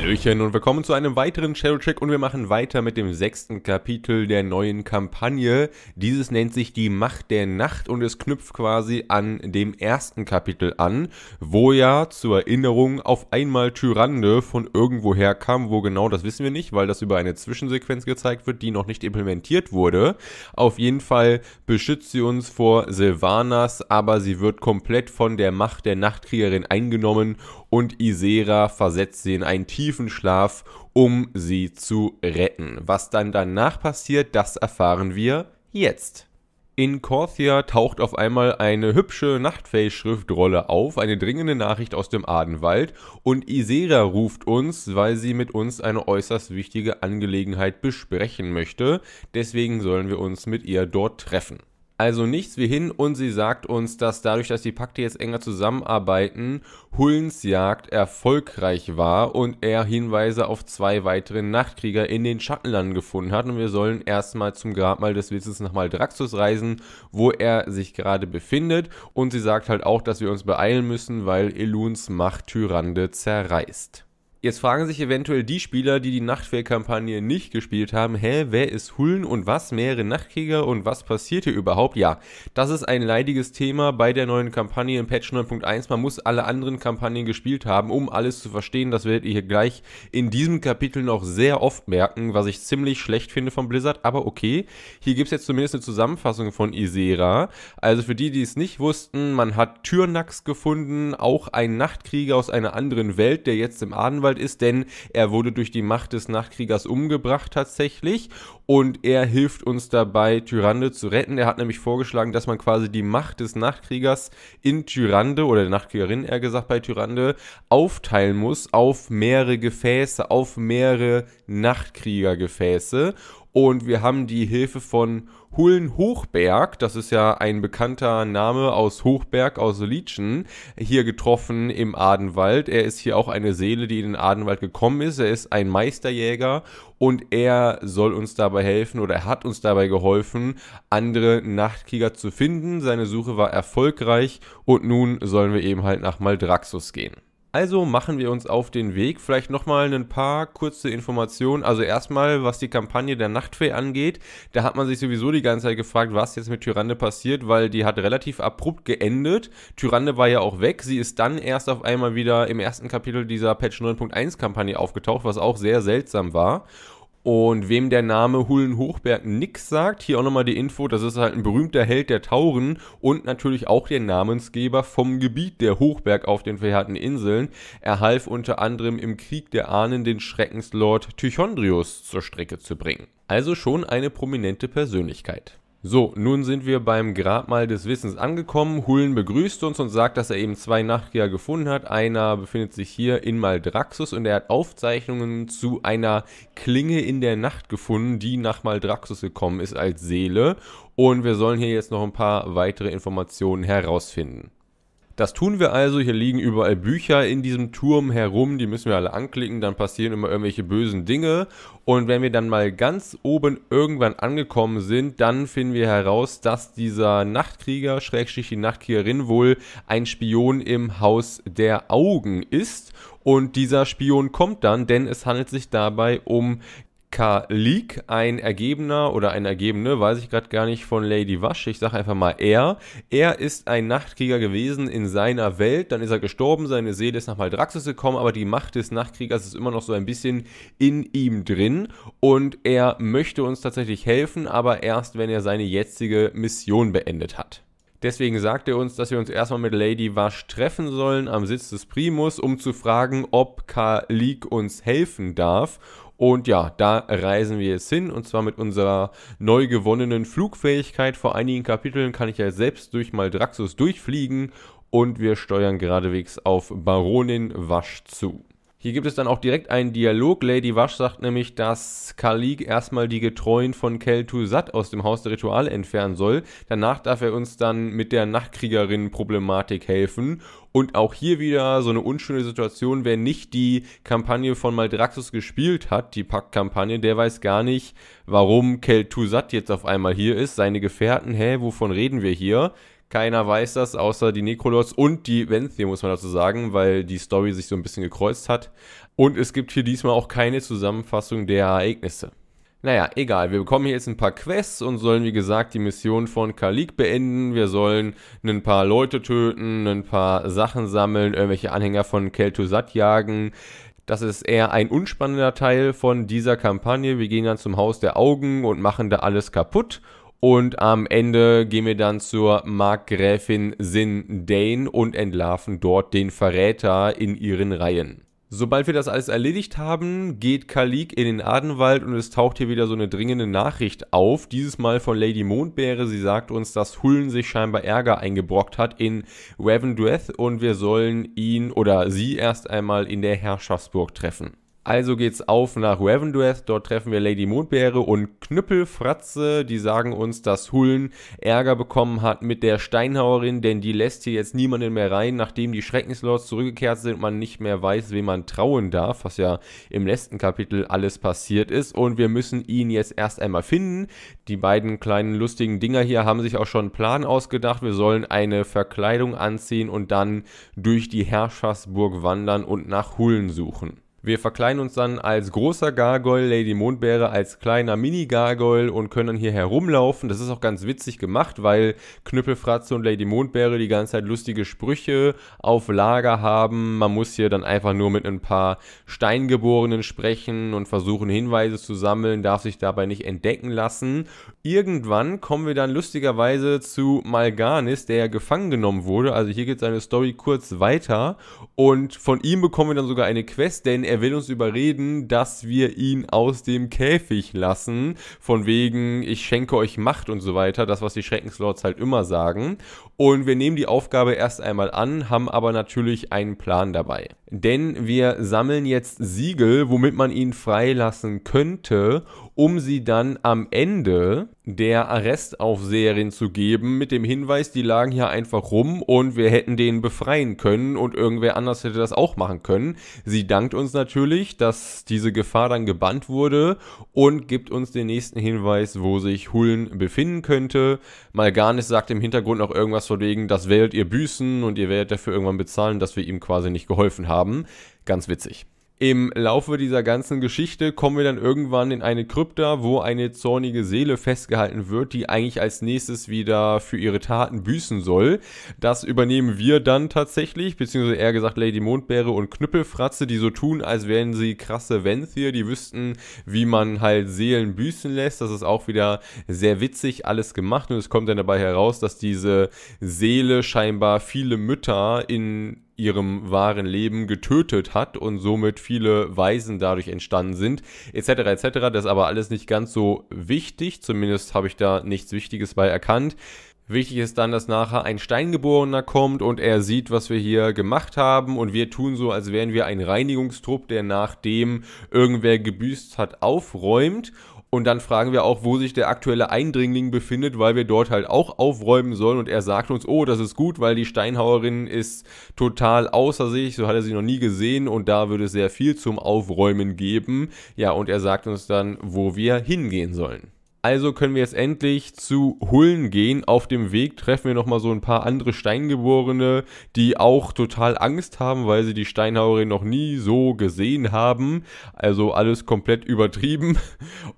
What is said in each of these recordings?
Hallöchen und willkommen zu einem weiteren Shadowcheck und wir machen weiter mit dem sechsten Kapitel der neuen Kampagne. Dieses nennt sich die Macht der Nacht und es knüpft quasi an dem ersten Kapitel an, wo ja zur Erinnerung auf einmal Tyrande von irgendwoher kam, wo genau das wissen wir nicht, weil das über eine Zwischensequenz gezeigt wird, die noch nicht implementiert wurde. Auf jeden Fall beschützt sie uns vor Sylvanas, aber sie wird komplett von der Macht der Nachtkriegerin eingenommen und Isera versetzt sie in einen tiefen tiefen Schlaf, um sie zu retten. Was dann danach passiert, das erfahren wir jetzt. In Corthia taucht auf einmal eine hübsche nachtfell auf, eine dringende Nachricht aus dem Adenwald und Isera ruft uns, weil sie mit uns eine äußerst wichtige Angelegenheit besprechen möchte. Deswegen sollen wir uns mit ihr dort treffen. Also nichts wie hin und sie sagt uns, dass dadurch, dass die Pakte jetzt enger zusammenarbeiten, Hullens Jagd erfolgreich war und er Hinweise auf zwei weitere Nachtkrieger in den Schattenlanden gefunden hat. Und wir sollen erstmal zum Grabmal des Witzens nach Maldraxus reisen, wo er sich gerade befindet. Und sie sagt halt auch, dass wir uns beeilen müssen, weil Eluns Macht Tyrande zerreißt. Jetzt fragen sich eventuell die Spieler, die die Nachtwehrkampagne nicht gespielt haben, hä, wer ist Hullen und was mehrere Nachtkrieger und was passiert hier überhaupt? Ja, das ist ein leidiges Thema bei der neuen Kampagne im Patch 9.1. Man muss alle anderen Kampagnen gespielt haben, um alles zu verstehen. Das werdet ihr hier gleich in diesem Kapitel noch sehr oft merken, was ich ziemlich schlecht finde von Blizzard. Aber okay, hier gibt es jetzt zumindest eine Zusammenfassung von Isera. Also für die, die es nicht wussten, man hat Türnax gefunden, auch ein Nachtkrieger aus einer anderen Welt, der jetzt im Adenwald Anwalt ist, denn er wurde durch die Macht des Nachtkriegers umgebracht tatsächlich und er hilft uns dabei, Tyrande zu retten. Er hat nämlich vorgeschlagen, dass man quasi die Macht des Nachtkriegers in Tyrande oder der Nachtkriegerin eher gesagt bei Tyrande aufteilen muss auf mehrere Gefäße, auf mehrere Nachtkriegergefäße und wir haben die Hilfe von Hullen Hochberg, das ist ja ein bekannter Name aus Hochberg, aus Lietschen, hier getroffen im Adenwald. Er ist hier auch eine Seele, die in den Adenwald gekommen ist. Er ist ein Meisterjäger und er soll uns dabei helfen oder er hat uns dabei geholfen, andere Nachtkrieger zu finden. Seine Suche war erfolgreich und nun sollen wir eben halt nach Maldraxus gehen. Also machen wir uns auf den Weg. Vielleicht nochmal ein paar kurze Informationen. Also erstmal, was die Kampagne der Nachtfee angeht. Da hat man sich sowieso die ganze Zeit gefragt, was jetzt mit Tyrande passiert, weil die hat relativ abrupt geendet. Tyrande war ja auch weg. Sie ist dann erst auf einmal wieder im ersten Kapitel dieser Patch 9.1 Kampagne aufgetaucht, was auch sehr seltsam war. Und wem der Name Hullenhochberg nix sagt, hier auch nochmal die Info, das ist halt ein berühmter Held der Tauren und natürlich auch der Namensgeber vom Gebiet der Hochberg auf den verheerten Inseln. Er half unter anderem im Krieg der Ahnen den Schreckenslord Tychondrius zur Strecke zu bringen. Also schon eine prominente Persönlichkeit. So, nun sind wir beim Grabmal des Wissens angekommen. Hullen begrüßt uns und sagt, dass er eben zwei Nachtjäger gefunden hat. Einer befindet sich hier in Maldraxus und er hat Aufzeichnungen zu einer Klinge in der Nacht gefunden, die nach Maldraxus gekommen ist als Seele. Und wir sollen hier jetzt noch ein paar weitere Informationen herausfinden. Das tun wir also. Hier liegen überall Bücher in diesem Turm herum. Die müssen wir alle anklicken. Dann passieren immer irgendwelche bösen Dinge. Und wenn wir dann mal ganz oben irgendwann angekommen sind, dann finden wir heraus, dass dieser Nachtkrieger, Schrägstrich die Nachtkriegerin wohl, ein Spion im Haus der Augen ist. Und dieser Spion kommt dann, denn es handelt sich dabei um k ein Ergebener oder ein Ergebene, weiß ich gerade gar nicht, von Lady Wash. Ich sage einfach mal er. Er ist ein Nachtkrieger gewesen in seiner Welt, dann ist er gestorben, seine Seele ist nach Maldraxxus gekommen, aber die Macht des Nachtkriegers ist immer noch so ein bisschen in ihm drin und er möchte uns tatsächlich helfen, aber erst, wenn er seine jetzige Mission beendet hat. Deswegen sagt er uns, dass wir uns erstmal mit Lady Wash treffen sollen am Sitz des Primus, um zu fragen, ob Kalik uns helfen darf. Und ja, da reisen wir jetzt hin und zwar mit unserer neu gewonnenen Flugfähigkeit. Vor einigen Kapiteln kann ich ja selbst durch Maldraxus durchfliegen und wir steuern geradewegs auf Baronin Wasch zu. Hier gibt es dann auch direkt einen Dialog. Lady Wash sagt nämlich, dass Khalik erstmal die Getreuen von Kel Tusat aus dem Haus der Rituale entfernen soll. Danach darf er uns dann mit der Nachtkriegerin-Problematik helfen. Und auch hier wieder so eine unschöne Situation, wer nicht die Kampagne von Maldraxus gespielt hat, die Paktkampagne, der weiß gar nicht, warum Kel Tusat jetzt auf einmal hier ist. Seine Gefährten, hä, wovon reden wir hier? Keiner weiß das, außer die Necrolots und die Venthyr, muss man dazu sagen, weil die Story sich so ein bisschen gekreuzt hat. Und es gibt hier diesmal auch keine Zusammenfassung der Ereignisse. Naja, egal. Wir bekommen hier jetzt ein paar Quests und sollen, wie gesagt, die Mission von Kalik beenden. Wir sollen ein paar Leute töten, ein paar Sachen sammeln, irgendwelche Anhänger von Keltusat jagen. Das ist eher ein unspannender Teil von dieser Kampagne. Wir gehen dann zum Haus der Augen und machen da alles kaputt und am Ende gehen wir dann zur Markgräfin Sin Dane und entlarven dort den Verräter in ihren Reihen. Sobald wir das alles erledigt haben, geht Kalik in den Adenwald und es taucht hier wieder so eine dringende Nachricht auf. Dieses Mal von Lady Mondbeere. Sie sagt uns, dass Hullen sich scheinbar Ärger eingebrockt hat in Ravendreth und wir sollen ihn oder sie erst einmal in der Herrschaftsburg treffen. Also geht's auf nach Ravendueth. Dort treffen wir Lady Mondbeere und Knüppelfratze. Die sagen uns, dass Hullen Ärger bekommen hat mit der Steinhauerin, denn die lässt hier jetzt niemanden mehr rein, nachdem die Schreckenslords zurückgekehrt sind. Man nicht mehr weiß, wem man trauen darf, was ja im letzten Kapitel alles passiert ist. Und wir müssen ihn jetzt erst einmal finden. Die beiden kleinen lustigen Dinger hier haben sich auch schon einen Plan ausgedacht. Wir sollen eine Verkleidung anziehen und dann durch die Herrschaftsburg wandern und nach Hullen suchen. Wir verkleiden uns dann als großer Gargoyle, Lady Mondbeere als kleiner Mini-Gargoyle und können dann hier herumlaufen. Das ist auch ganz witzig gemacht, weil Knüppelfratze und Lady Mondbeere die ganze Zeit lustige Sprüche auf Lager haben. Man muss hier dann einfach nur mit ein paar Steingeborenen sprechen und versuchen, Hinweise zu sammeln, darf sich dabei nicht entdecken lassen. Irgendwann kommen wir dann lustigerweise zu Malganis, der ja gefangen genommen wurde. Also hier geht seine Story kurz weiter und von ihm bekommen wir dann sogar eine Quest, denn er will uns überreden, dass wir ihn aus dem Käfig lassen, von wegen, ich schenke euch Macht und so weiter, das, was die Schreckenslords halt immer sagen. Und wir nehmen die Aufgabe erst einmal an, haben aber natürlich einen Plan dabei. Denn wir sammeln jetzt Siegel, womit man ihn freilassen könnte, um sie dann am Ende der Arrestaufseherin zu geben, mit dem Hinweis, die lagen hier einfach rum und wir hätten den befreien können und irgendwer anders hätte das auch machen können. Sie dankt uns natürlich, dass diese Gefahr dann gebannt wurde und gibt uns den nächsten Hinweis, wo sich Hullen befinden könnte. Malganis sagt im Hintergrund noch irgendwas von wegen, das werdet ihr büßen und ihr werdet dafür irgendwann bezahlen, dass wir ihm quasi nicht geholfen haben. Ganz witzig im Laufe dieser ganzen Geschichte kommen wir dann irgendwann in eine Krypta, wo eine zornige Seele festgehalten wird, die eigentlich als nächstes wieder für ihre Taten büßen soll. Das übernehmen wir dann tatsächlich, beziehungsweise eher gesagt Lady Mondbeere und Knüppelfratze, die so tun, als wären sie krasse Venthyr, die wüssten, wie man halt Seelen büßen lässt. Das ist auch wieder sehr witzig alles gemacht und es kommt dann dabei heraus, dass diese Seele scheinbar viele Mütter in ihrem wahren Leben getötet hat und somit viele Waisen dadurch entstanden sind, etc. etc. Das ist aber alles nicht ganz so wichtig, zumindest habe ich da nichts Wichtiges bei erkannt. Wichtig ist dann, dass nachher ein Steingeborener kommt und er sieht, was wir hier gemacht haben und wir tun so, als wären wir ein Reinigungstrupp, der nachdem irgendwer gebüßt hat, aufräumt und dann fragen wir auch, wo sich der aktuelle Eindringling befindet, weil wir dort halt auch aufräumen sollen. Und er sagt uns, oh, das ist gut, weil die Steinhauerin ist total außer sich, so hat er sie noch nie gesehen und da würde es sehr viel zum Aufräumen geben. Ja, und er sagt uns dann, wo wir hingehen sollen. Also können wir jetzt endlich zu Hullen gehen. Auf dem Weg treffen wir nochmal so ein paar andere Steingeborene, die auch total Angst haben, weil sie die Steinhauerin noch nie so gesehen haben. Also alles komplett übertrieben.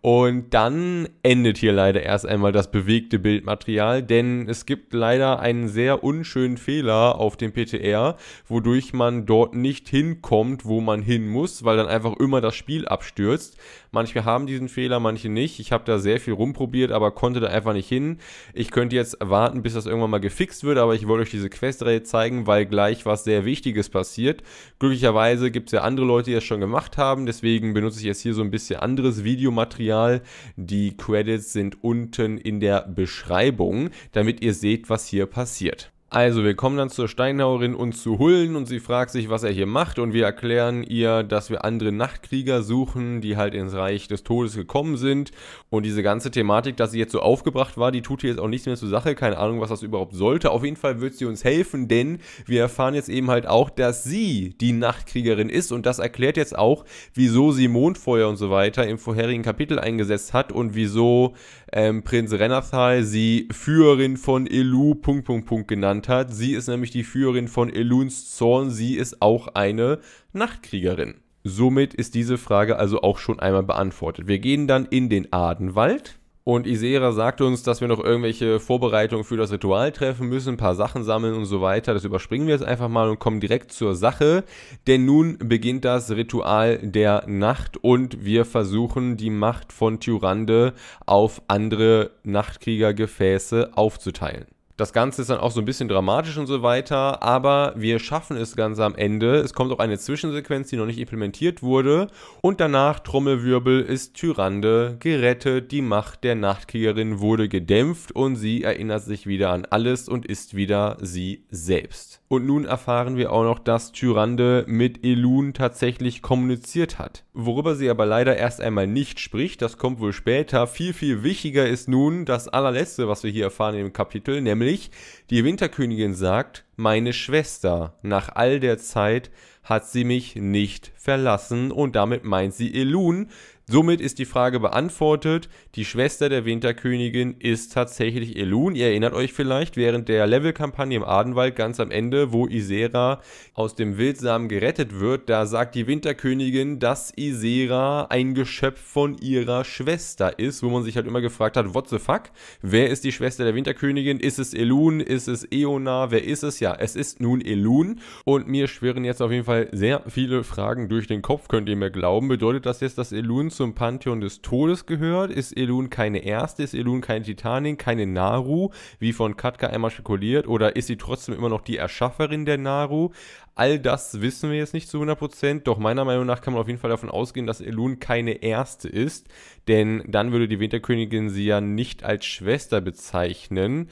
Und dann endet hier leider erst einmal das bewegte Bildmaterial, denn es gibt leider einen sehr unschönen Fehler auf dem PTR, wodurch man dort nicht hinkommt, wo man hin muss, weil dann einfach immer das Spiel abstürzt. Manche haben diesen Fehler, manche nicht. Ich habe da sehr viel viel rumprobiert, aber konnte da einfach nicht hin. Ich könnte jetzt warten, bis das irgendwann mal gefixt wird, aber ich wollte euch diese Questreihe zeigen, weil gleich was sehr Wichtiges passiert. Glücklicherweise gibt es ja andere Leute, die das schon gemacht haben, deswegen benutze ich jetzt hier so ein bisschen anderes Videomaterial. Die Credits sind unten in der Beschreibung, damit ihr seht, was hier passiert. Also, wir kommen dann zur Steinhauerin und zu Hullen und sie fragt sich, was er hier macht und wir erklären ihr, dass wir andere Nachtkrieger suchen, die halt ins Reich des Todes gekommen sind und diese ganze Thematik, dass sie jetzt so aufgebracht war, die tut hier jetzt auch nichts mehr zur Sache, keine Ahnung, was das überhaupt sollte. Auf jeden Fall wird sie uns helfen, denn wir erfahren jetzt eben halt auch, dass sie die Nachtkriegerin ist und das erklärt jetzt auch, wieso sie Mondfeuer und so weiter im vorherigen Kapitel eingesetzt hat und wieso ähm, Prinz Renathal sie Führerin von Elu Punkt, Punkt, Punkt genannt hat. Sie ist nämlich die Führerin von Eluns Zorn. Sie ist auch eine Nachtkriegerin. Somit ist diese Frage also auch schon einmal beantwortet. Wir gehen dann in den Adenwald. Und Isera sagt uns, dass wir noch irgendwelche Vorbereitungen für das Ritual treffen müssen, ein paar Sachen sammeln und so weiter. Das überspringen wir jetzt einfach mal und kommen direkt zur Sache. Denn nun beginnt das Ritual der Nacht und wir versuchen, die Macht von Tyrande auf andere Nachtkriegergefäße aufzuteilen. Das Ganze ist dann auch so ein bisschen dramatisch und so weiter, aber wir schaffen es ganz am Ende. Es kommt auch eine Zwischensequenz, die noch nicht implementiert wurde. Und danach, Trommelwirbel, ist Tyrande gerettet, die Macht der Nachtkriegerin wurde gedämpft und sie erinnert sich wieder an alles und ist wieder sie selbst. Und nun erfahren wir auch noch, dass Tyrande mit Elun tatsächlich kommuniziert hat. Worüber sie aber leider erst einmal nicht spricht, das kommt wohl später. Viel, viel wichtiger ist nun das allerletzte, was wir hier erfahren im Kapitel, nämlich die Winterkönigin sagt, meine Schwester, nach all der Zeit hat sie mich nicht verlassen und damit meint sie Elun, Somit ist die Frage beantwortet. Die Schwester der Winterkönigin ist tatsächlich Elun. Ihr erinnert euch vielleicht während der Levelkampagne im Adenwald ganz am Ende, wo Isera aus dem Wildsamen gerettet wird. Da sagt die Winterkönigin, dass Isera ein Geschöpf von ihrer Schwester ist, wo man sich halt immer gefragt hat, what the fuck? Wer ist die Schwester der Winterkönigin? Ist es Elun? Ist es Eona? Wer ist es? Ja, es ist nun Elun. Und mir schwirren jetzt auf jeden Fall sehr viele Fragen durch den Kopf, könnt ihr mir glauben. Bedeutet das jetzt, dass Elun zum Pantheon des Todes gehört, ist Elun keine erste, ist Elun keine Titanin, keine Naru, wie von Katka einmal spekuliert, oder ist sie trotzdem immer noch die Erschafferin der Naru? All das wissen wir jetzt nicht zu 100%, doch meiner Meinung nach kann man auf jeden Fall davon ausgehen, dass Elun keine erste ist, denn dann würde die Winterkönigin sie ja nicht als Schwester bezeichnen.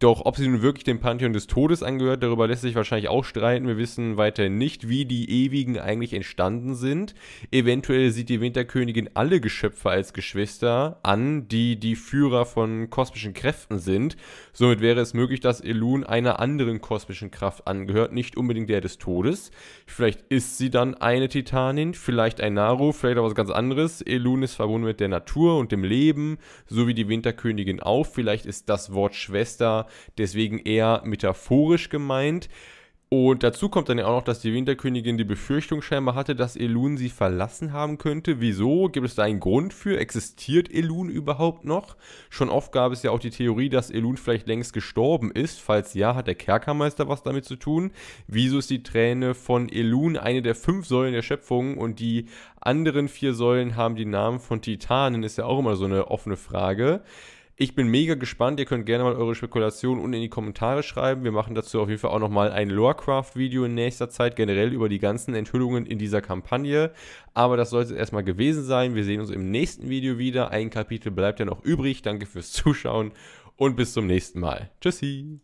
Doch ob sie nun wirklich dem Pantheon des Todes angehört, darüber lässt sich wahrscheinlich auch streiten. Wir wissen weiterhin nicht, wie die Ewigen eigentlich entstanden sind. Eventuell sieht die Winterkönigin alle Geschöpfe als Geschwister an, die die Führer von kosmischen Kräften sind. Somit wäre es möglich, dass Elun einer anderen kosmischen Kraft angehört, nicht unbedingt der des Todes. Vielleicht ist sie dann eine Titanin, vielleicht ein Naru, vielleicht auch was ganz anderes. Elun ist verbunden mit der Natur und dem Leben, so wie die Winterkönigin auch. Vielleicht ist das Wort Schwester deswegen eher metaphorisch gemeint. Und dazu kommt dann ja auch noch, dass die Winterkönigin die Befürchtung scheinbar hatte, dass Elun sie verlassen haben könnte. Wieso? Gibt es da einen Grund für? Existiert Elun überhaupt noch? Schon oft gab es ja auch die Theorie, dass Elun vielleicht längst gestorben ist. Falls ja, hat der Kerkermeister was damit zu tun? Wieso ist die Träne von Elun eine der fünf Säulen der Schöpfung und die anderen vier Säulen haben die Namen von Titanen? Ist ja auch immer so eine offene Frage. Ich bin mega gespannt. Ihr könnt gerne mal eure Spekulationen unten in die Kommentare schreiben. Wir machen dazu auf jeden Fall auch nochmal ein Lorecraft-Video in nächster Zeit, generell über die ganzen Enthüllungen in dieser Kampagne. Aber das sollte es erstmal gewesen sein. Wir sehen uns im nächsten Video wieder. Ein Kapitel bleibt ja noch übrig. Danke fürs Zuschauen und bis zum nächsten Mal. Tschüssi!